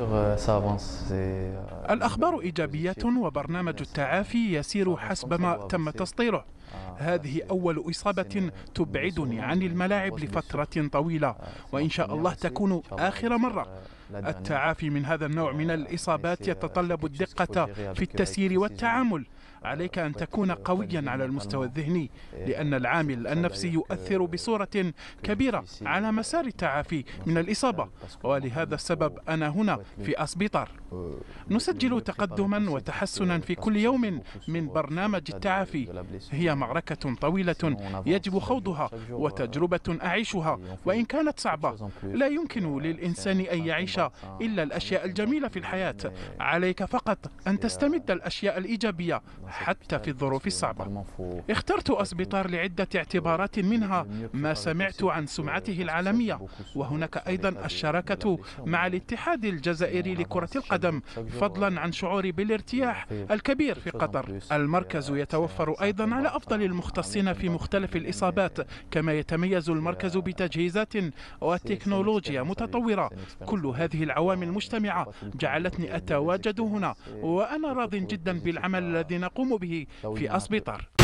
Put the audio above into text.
Euh, euh, الأخبار إيجابية وبرنامج التعافي يسير حسب ما تم تسطيره آه، هذه أول إصابة تبعدني عن الملاعب لفترة طويلة آه، وإن شاء الله تكون آخر مرة التعافي من هذا النوع من آه، الإصابات يتطلب الدقة في التسيير والتعامل عليك أن طيب، تكون طيب، قويا على المستوى الذهني إيه، لأن العامل إيه، النفسي يؤثر بصورة كبيرة على مسار التعافي من الإصابة ولهذا السبب أنا هنا في أسبيطار نسجل تقدما وتحسنا في كل يوم من برنامج التعافي هي معركة طويلة يجب خوضها وتجربة أعيشها وإن كانت صعبة لا يمكن للإنسان أن يعيش إلا الأشياء الجميلة في الحياة عليك فقط أن تستمد الأشياء الإيجابية حتى في الظروف الصعبة اخترت أسبيطار لعدة اعتبارات منها ما سمعت عن euh, سمعته العالمية وهناك أيضا الشراكة مع الاتحاد الجزائري لكرة القدم فضلا عن شعوري بالارتياح الكبير في قطر المركز يتوفر أيضا على أفضل أفضل المختصين في مختلف الإصابات كما يتميز المركز بتجهيزات وتكنولوجيا متطورة كل هذه العوامل المجتمعة جعلتني أتواجد هنا وأنا راض جدا بالعمل الذي نقوم به في أسبيطار